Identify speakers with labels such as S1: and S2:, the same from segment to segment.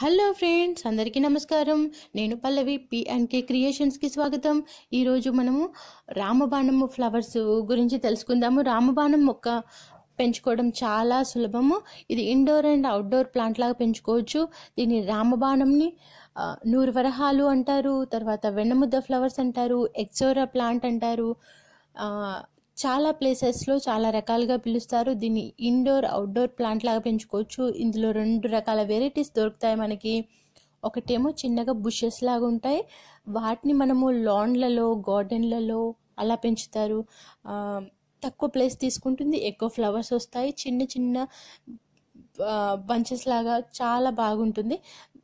S1: hello friends అందరికీ నమస్కారం నేను పల్లవి పి అండ్ కే క్రియేషన్స్కి స్వాగతం ఈరోజు మనము రామబాణము ఫ్లవర్స్ గురించి తెలుసుకుందాము రామబాణం మొక్క పెంచుకోవడం చాలా సులభము ఇది ఇండోర్ అండ్ అవుట్డోర్ ప్లాంట్ లాగా పెంచుకోవచ్చు దీన్ని రామబాణంని నూరు వరహాలు అంటారు తర్వాత వెన్నముద్ద ఫ్లవర్స్ అంటారు ఎక్సోరా ప్లాంట్ అంటారు చాలా ప్లేసెస్లో చాలా రకాలుగా పిలుస్తారు దీన్ని ఇండోర్ అవుట్డోర్ ప్లాంట్ లాగా పెంచుకోవచ్చు ఇందులో రెండు రకాల వెరైటీస్ దొరుకుతాయి మనకి ఒకటేమో చిన్నగా బుషెస్ లాగా ఉంటాయి వాటిని మనము లాన్లలో గార్డెన్లలో అలా పెంచుతారు తక్కువ ప్లేస్ తీసుకుంటుంది ఎక్కువ ఫ్లవర్స్ వస్తాయి చిన్న చిన్న బంచెస్ లాగా చాలా బాగుంటుంది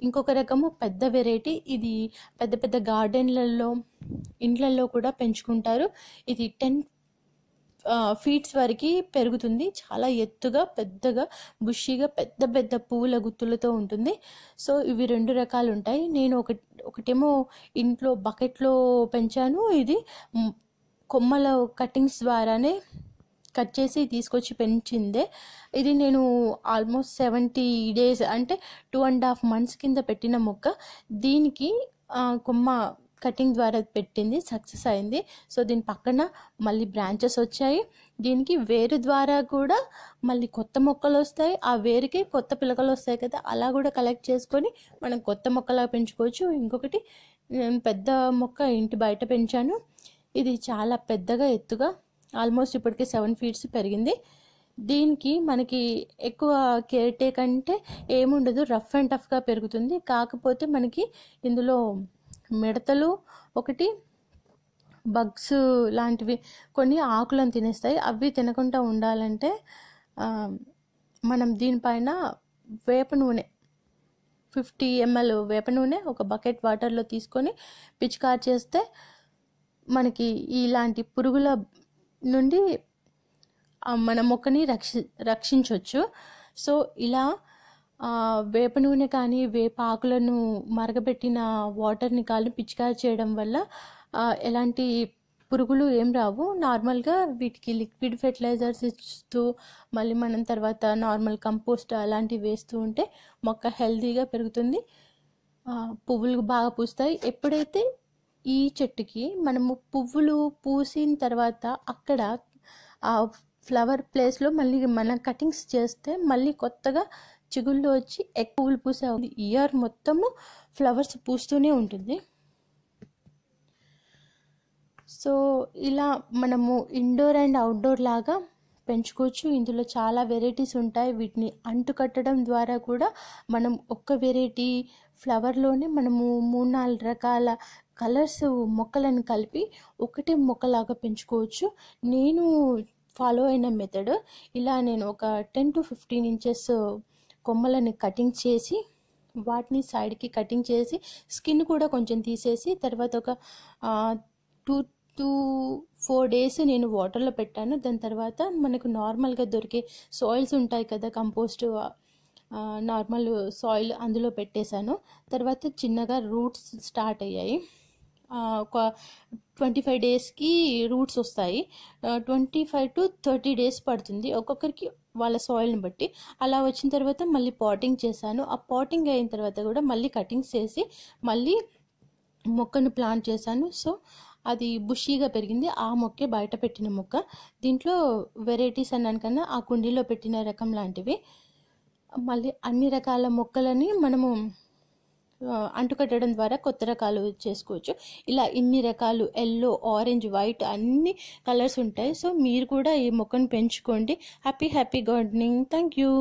S1: ఇంకొక రకము పెద్ద వెరైటీ ఇది పెద్ద పెద్ద గార్డెన్లలో ఇండ్లలో కూడా పెంచుకుంటారు ఇది టెన్ ఫీట్స్ వరకు పెరుగుతుంది చాలా ఎత్తుగా పెద్దగా బుషిగా పెద్ద పెద్ద పువ్వుల గుత్తులతో ఉంటుంది సో ఇవి రెండు రకాలు ఉంటాయి నేను ఒక ఒకటేమో ఇంట్లో బకెట్లో పెంచాను ఇది కొమ్మల కటింగ్స్ ద్వారానే కట్ చేసి తీసుకొచ్చి పెంచిందే ఇది నేను ఆల్మోస్ట్ సెవెంటీ డేస్ అంటే టూ అండ్ హాఫ్ మంత్స్ కింద పెట్టిన మొక్క దీనికి కొమ్మ కటింగ్ ద్వారా పెట్టింది సక్సెస్ అయింది సో దీని పక్కన మళ్ళీ బ్రాంచెస్ వచ్చాయి దీనికి వేరు ద్వారా కూడా మళ్ళీ కొత్త మొక్కలు వస్తాయి ఆ వేరుకి కొత్త పిలకలు వస్తాయి కదా అలా కూడా కలెక్ట్ చేసుకొని మనం కొత్త మొక్కలా పెంచుకోవచ్చు ఇంకొకటి నేను పెద్ద మొక్క ఇంటి బయట పెంచాను ఇది చాలా పెద్దగా ఎత్తుగా ఆల్మోస్ట్ ఇప్పటికే సెవెన్ ఫీట్స్ పెరిగింది దీనికి మనకి ఎక్కువ కేర్ టేక్ అంటే ఏముండదు రఫ్ అండ్ టఫ్గా పెరుగుతుంది కాకపోతే మనకి ఇందులో మిడతలు ఒకటి బగ్స్ లాంటివి కొన్ని ఆకులను తినేస్తాయి అవి తినకుండా ఉండాలంటే మనం దీనిపైన వేప నూనె ఫిఫ్టీ ఎంఎల్ వేప నూనె ఒక బకెట్ వాటర్లో తీసుకొని పిచికారు చేస్తే మనకి ఇలాంటి పురుగుల నుండి మన మొక్కని రక్షి రక్షించవచ్చు సో ఇలా వేప నూనె కానీ వేప ఆకులను మరగబెట్టిన వాటర్ని కానీ పిచికారి చేయడం వల్ల ఎలాంటి పురుగులు ఏం రావు నార్మల్గా వీటికి లిక్విడ్ ఫెర్టిలైజర్స్ ఇస్తూ మళ్ళీ మనం తర్వాత నార్మల్ కంపోస్ట్ అలాంటివి వేస్తూ ఉంటే మొక్క హెల్దీగా పెరుగుతుంది పువ్వులు బాగా పూస్తాయి ఎప్పుడైతే ఈ చెట్టుకి మనము పువ్వులు పూసిన తర్వాత అక్కడ ఆ ఫ్లవర్ ప్లేస్లో మళ్ళీ మనం కటింగ్స్ చేస్తే మళ్ళీ కొత్తగా చిగుళ్ళు వచ్చి ఎక్కువ పూలు పూసే ఉంది ఇయర్ మొత్తము ఫ్లవర్స్ పూస్తూనే ఉంటుంది సో ఇలా మనము ఇండోర్ అండ్ అవుట్డోర్ లాగా పెంచుకోవచ్చు ఇందులో చాలా వెరైటీస్ ఉంటాయి వీటిని అంటుకట్టడం ద్వారా కూడా మనం ఒక్క వెరైటీ ఫ్లవర్లోనే మనము మూడు నాలుగు రకాల కలర్స్ మొక్కలను కలిపి ఒకటే మొక్కలాగా పెంచుకోవచ్చు నేను ఫాలో అయిన మెథడ్ ఇలా నేను ఒక టెన్ టు ఫిఫ్టీన్ ఇంచెస్ కొమ్మలని కటింగ్ చేసి వాటిని సైడ్కి కటింగ్ చేసి స్కిన్ కూడా కొంచెం తీసేసి తర్వాత ఒక టూ టూ ఫోర్ డేస్ నేను వాటర్లో పెట్టాను దాని తర్వాత మనకు నార్మల్గా దొరికే సాయిల్స్ ఉంటాయి కదా కంపోస్ట్ నార్మల్ సాయిల్ అందులో పెట్టేశాను తర్వాత చిన్నగా రూట్స్ స్టార్ట్ అయ్యాయి ఒక ట్వంటీ ఫైవ్ డేస్కి రూట్స్ వస్తాయి twenty five to thirty days పడుతుంది ఒక్కొక్కరికి వాళ్ళ సాయిల్ని బట్టి అలా వచ్చిన తర్వాత మళ్ళీ పాటింగ్ చేశాను ఆ పాటింగ్ అయిన తర్వాత కూడా మళ్ళీ కటింగ్స్ చేసి మళ్ళీ మొక్కను ప్లాంట్ చేశాను సో అది బుషీగా పెరిగింది ఆ మొక్కే బయట పెట్టిన మొక్క దీంట్లో వెరైటీస్ అన్నాను కన్నా ఆ కుండీలో పెట్టిన రకం లాంటివి మళ్ళీ అన్ని రకాల మొక్కలని మనము అంటుకట్టడం ద్వారా కొత్త రకాలు చేసుకోవచ్చు ఇలా ఇన్ని రకాలు ఎల్లో ఆరెంజ్ వైట్ అన్ని కలర్స్ ఉంటాయి సో మీరు కూడా ఈ మొక్కను పెంచుకోండి happy happy gardening thank you